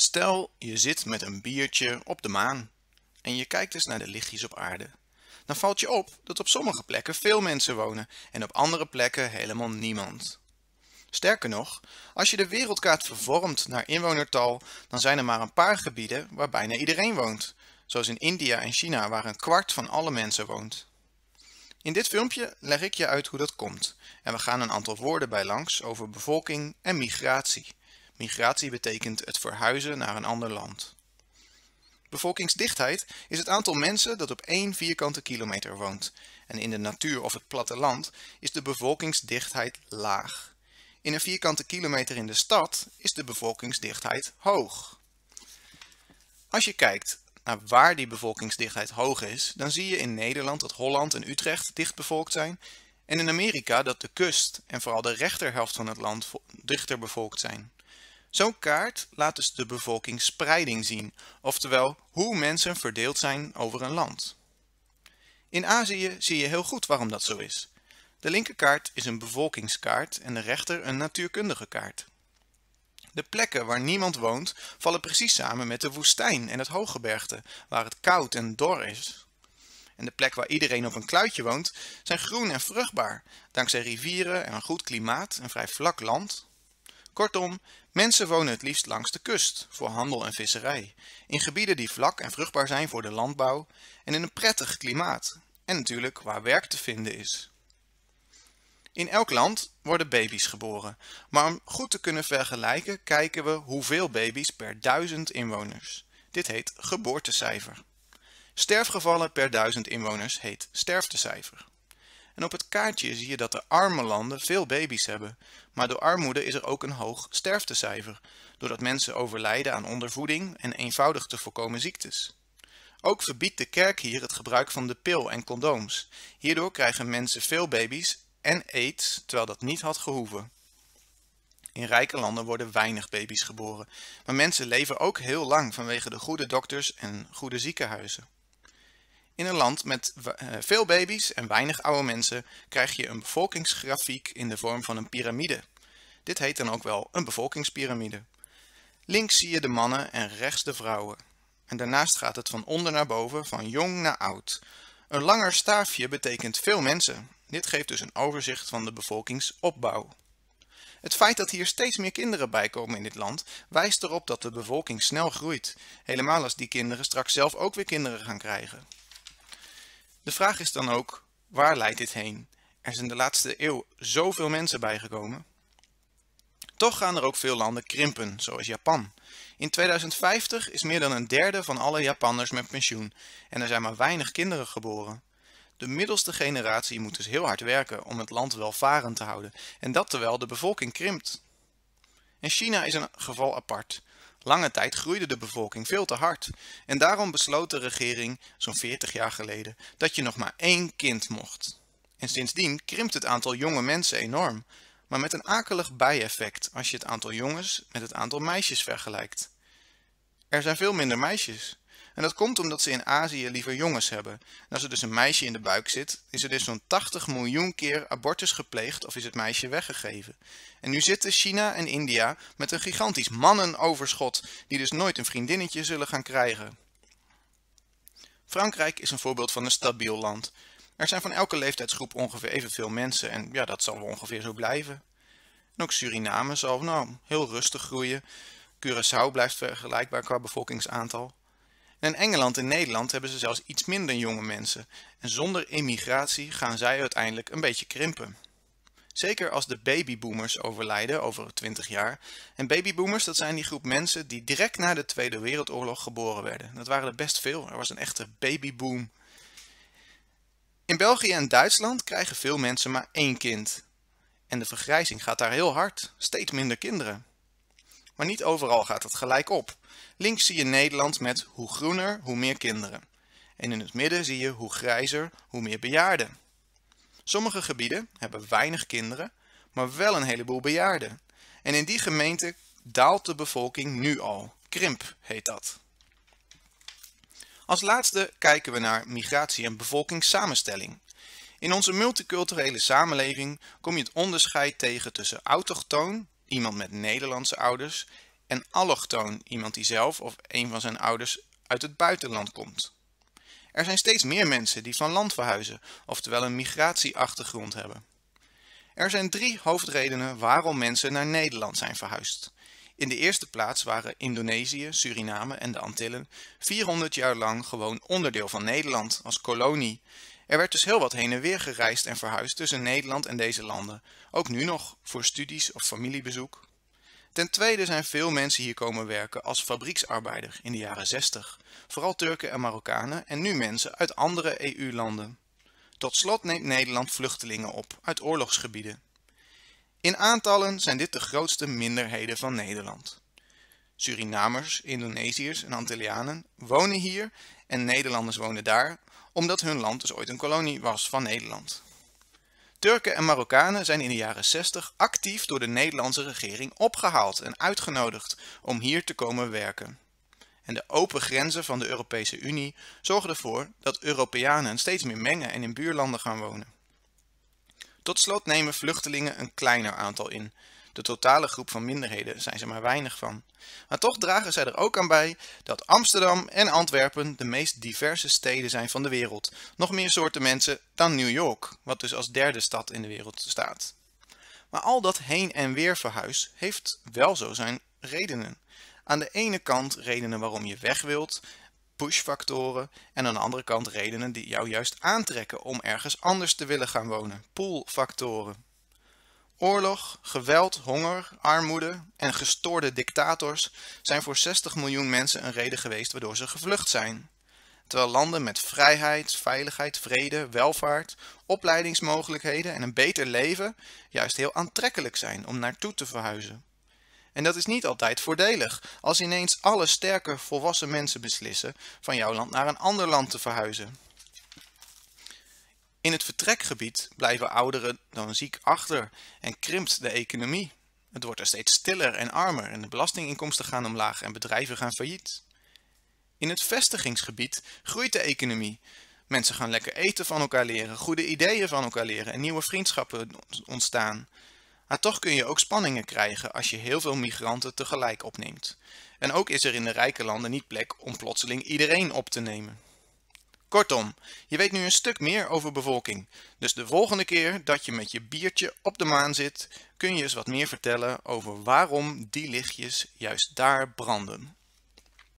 Stel, je zit met een biertje op de maan en je kijkt eens dus naar de lichtjes op aarde. Dan valt je op dat op sommige plekken veel mensen wonen en op andere plekken helemaal niemand. Sterker nog, als je de wereldkaart vervormt naar inwonertal, dan zijn er maar een paar gebieden waar bijna iedereen woont, zoals in India en China waar een kwart van alle mensen woont. In dit filmpje leg ik je uit hoe dat komt en we gaan een aantal woorden bij langs over bevolking en migratie. Migratie betekent het verhuizen naar een ander land. Bevolkingsdichtheid is het aantal mensen dat op één vierkante kilometer woont. En in de natuur of het platteland is de bevolkingsdichtheid laag. In een vierkante kilometer in de stad is de bevolkingsdichtheid hoog. Als je kijkt naar waar die bevolkingsdichtheid hoog is, dan zie je in Nederland dat Holland en Utrecht dichtbevolkt zijn en in Amerika dat de kust en vooral de rechterhelft van het land dichter bevolkt zijn. Zo'n kaart laat dus de bevolkingsspreiding zien, oftewel hoe mensen verdeeld zijn over een land. In Azië zie je heel goed waarom dat zo is. De linkerkaart is een bevolkingskaart en de rechter een natuurkundige kaart. De plekken waar niemand woont vallen precies samen met de woestijn en het hooggebergte, waar het koud en dor is. En de plek waar iedereen op een kluitje woont, zijn groen en vruchtbaar, dankzij rivieren en een goed klimaat en vrij vlak land. Kortom, mensen wonen het liefst langs de kust voor handel en visserij, in gebieden die vlak en vruchtbaar zijn voor de landbouw en in een prettig klimaat, en natuurlijk waar werk te vinden is. In elk land worden baby's geboren, maar om goed te kunnen vergelijken kijken we hoeveel baby's per duizend inwoners. Dit heet geboortecijfer. Sterfgevallen per duizend inwoners heet sterftecijfer. En op het kaartje zie je dat de arme landen veel baby's hebben. Maar door armoede is er ook een hoog sterftecijfer, doordat mensen overlijden aan ondervoeding en eenvoudig te voorkomen ziektes. Ook verbiedt de kerk hier het gebruik van de pil en condooms. Hierdoor krijgen mensen veel baby's en aids, terwijl dat niet had gehoeven. In rijke landen worden weinig baby's geboren, maar mensen leven ook heel lang vanwege de goede dokters en goede ziekenhuizen. In een land met eh, veel baby's en weinig oude mensen krijg je een bevolkingsgrafiek in de vorm van een piramide. Dit heet dan ook wel een bevolkingspiramide. Links zie je de mannen en rechts de vrouwen. En daarnaast gaat het van onder naar boven, van jong naar oud. Een langer staafje betekent veel mensen. Dit geeft dus een overzicht van de bevolkingsopbouw. Het feit dat hier steeds meer kinderen bijkomen in dit land wijst erop dat de bevolking snel groeit, helemaal als die kinderen straks zelf ook weer kinderen gaan krijgen. De vraag is dan ook, waar leidt dit heen? Er zijn de laatste eeuw zoveel mensen bijgekomen. Toch gaan er ook veel landen krimpen, zoals Japan. In 2050 is meer dan een derde van alle Japanners met pensioen en er zijn maar weinig kinderen geboren. De middelste generatie moet dus heel hard werken om het land welvarend te houden en dat terwijl de bevolking krimpt. En China is een geval apart. Lange tijd groeide de bevolking veel te hard en daarom besloot de regering zo'n 40 jaar geleden dat je nog maar één kind mocht. En sindsdien krimpt het aantal jonge mensen enorm, maar met een akelig bijeffect als je het aantal jongens met het aantal meisjes vergelijkt. Er zijn veel minder meisjes. En dat komt omdat ze in Azië liever jongens hebben. als er dus een meisje in de buik zit, is er dus zo'n 80 miljoen keer abortus gepleegd of is het meisje weggegeven. En nu zitten China en India met een gigantisch mannenoverschot, die dus nooit een vriendinnetje zullen gaan krijgen. Frankrijk is een voorbeeld van een stabiel land. Er zijn van elke leeftijdsgroep ongeveer evenveel mensen en ja, dat zal wel ongeveer zo blijven. En ook Suriname zal nou heel rustig groeien. Curaçao blijft vergelijkbaar qua bevolkingsaantal in Engeland en Nederland hebben ze zelfs iets minder jonge mensen. En zonder immigratie gaan zij uiteindelijk een beetje krimpen. Zeker als de babyboomers overlijden over 20 jaar. En babyboomers, dat zijn die groep mensen die direct na de Tweede Wereldoorlog geboren werden. Dat waren er best veel. Er was een echte babyboom. In België en Duitsland krijgen veel mensen maar één kind. En de vergrijzing gaat daar heel hard. Steeds minder kinderen. Maar niet overal gaat het gelijk op. Links zie je Nederland met hoe groener, hoe meer kinderen. En in het midden zie je hoe grijzer, hoe meer bejaarden. Sommige gebieden hebben weinig kinderen, maar wel een heleboel bejaarden. En in die gemeente daalt de bevolking nu al. Krimp heet dat. Als laatste kijken we naar migratie en bevolkingssamenstelling. In onze multiculturele samenleving kom je het onderscheid tegen tussen autochtoon, iemand met Nederlandse ouders, en allochtoon, iemand die zelf of een van zijn ouders uit het buitenland komt. Er zijn steeds meer mensen die van land verhuizen, oftewel een migratieachtergrond hebben. Er zijn drie hoofdredenen waarom mensen naar Nederland zijn verhuisd. In de eerste plaats waren Indonesië, Suriname en de Antillen 400 jaar lang gewoon onderdeel van Nederland als kolonie. Er werd dus heel wat heen en weer gereisd en verhuisd tussen Nederland en deze landen, ook nu nog voor studies of familiebezoek. Ten tweede zijn veel mensen hier komen werken als fabrieksarbeider in de jaren 60, vooral Turken en Marokkanen en nu mensen uit andere EU-landen. Tot slot neemt Nederland vluchtelingen op uit oorlogsgebieden. In aantallen zijn dit de grootste minderheden van Nederland. Surinamers, Indonesiërs en Antillianen wonen hier en Nederlanders wonen daar, omdat hun land dus ooit een kolonie was van Nederland. Turken en Marokkanen zijn in de jaren 60 actief door de Nederlandse regering opgehaald en uitgenodigd om hier te komen werken. En de open grenzen van de Europese Unie zorgen ervoor dat Europeanen steeds meer mengen en in buurlanden gaan wonen. Tot slot nemen vluchtelingen een kleiner aantal in de totale groep van minderheden zijn ze maar weinig van. Maar toch dragen zij er ook aan bij dat Amsterdam en Antwerpen de meest diverse steden zijn van de wereld. Nog meer soorten mensen dan New York, wat dus als derde stad in de wereld staat. Maar al dat heen en weer verhuis heeft wel zo zijn redenen. Aan de ene kant redenen waarom je weg wilt, pushfactoren, en aan de andere kant redenen die jou juist aantrekken om ergens anders te willen gaan wonen, poolfactoren. Oorlog, geweld, honger, armoede en gestoorde dictators zijn voor 60 miljoen mensen een reden geweest waardoor ze gevlucht zijn. Terwijl landen met vrijheid, veiligheid, vrede, welvaart, opleidingsmogelijkheden en een beter leven juist heel aantrekkelijk zijn om naartoe te verhuizen. En dat is niet altijd voordelig als ineens alle sterke volwassen mensen beslissen van jouw land naar een ander land te verhuizen. In het vertrekgebied blijven ouderen dan ziek achter en krimpt de economie. Het wordt er steeds stiller en armer en de belastinginkomsten gaan omlaag en bedrijven gaan failliet. In het vestigingsgebied groeit de economie. Mensen gaan lekker eten van elkaar leren, goede ideeën van elkaar leren en nieuwe vriendschappen ontstaan. Maar toch kun je ook spanningen krijgen als je heel veel migranten tegelijk opneemt. En ook is er in de rijke landen niet plek om plotseling iedereen op te nemen. Kortom, je weet nu een stuk meer over bevolking, dus de volgende keer dat je met je biertje op de maan zit, kun je eens wat meer vertellen over waarom die lichtjes juist daar branden.